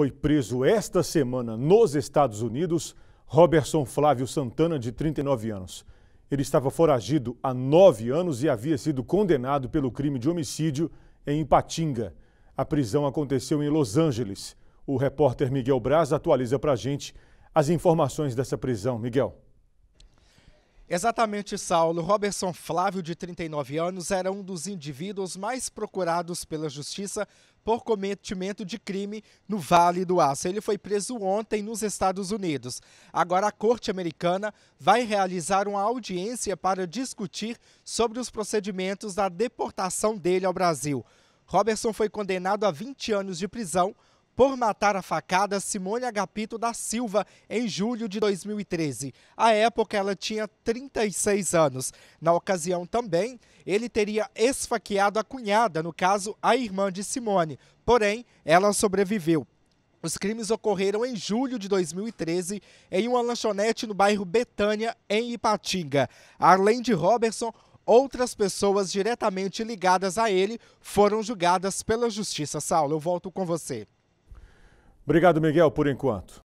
foi preso esta semana nos Estados Unidos Robertson Flávio Santana, de 39 anos. Ele estava foragido há nove anos e havia sido condenado pelo crime de homicídio em Ipatinga. A prisão aconteceu em Los Angeles. O repórter Miguel Braz atualiza para a gente as informações dessa prisão. Miguel. Exatamente, Saulo. Robertson Flávio, de 39 anos, era um dos indivíduos mais procurados pela justiça por cometimento de crime no Vale do Aço. Ele foi preso ontem nos Estados Unidos. Agora, a corte americana vai realizar uma audiência para discutir sobre os procedimentos da deportação dele ao Brasil. Robertson foi condenado a 20 anos de prisão por matar a facada Simone Agapito da Silva em julho de 2013. À época, ela tinha 36 anos. Na ocasião também, ele teria esfaqueado a cunhada, no caso, a irmã de Simone. Porém, ela sobreviveu. Os crimes ocorreram em julho de 2013 em uma lanchonete no bairro Betânia, em Ipatinga. Além de Robertson, outras pessoas diretamente ligadas a ele foram julgadas pela Justiça. Saulo, eu volto com você. Obrigado, Miguel, por enquanto.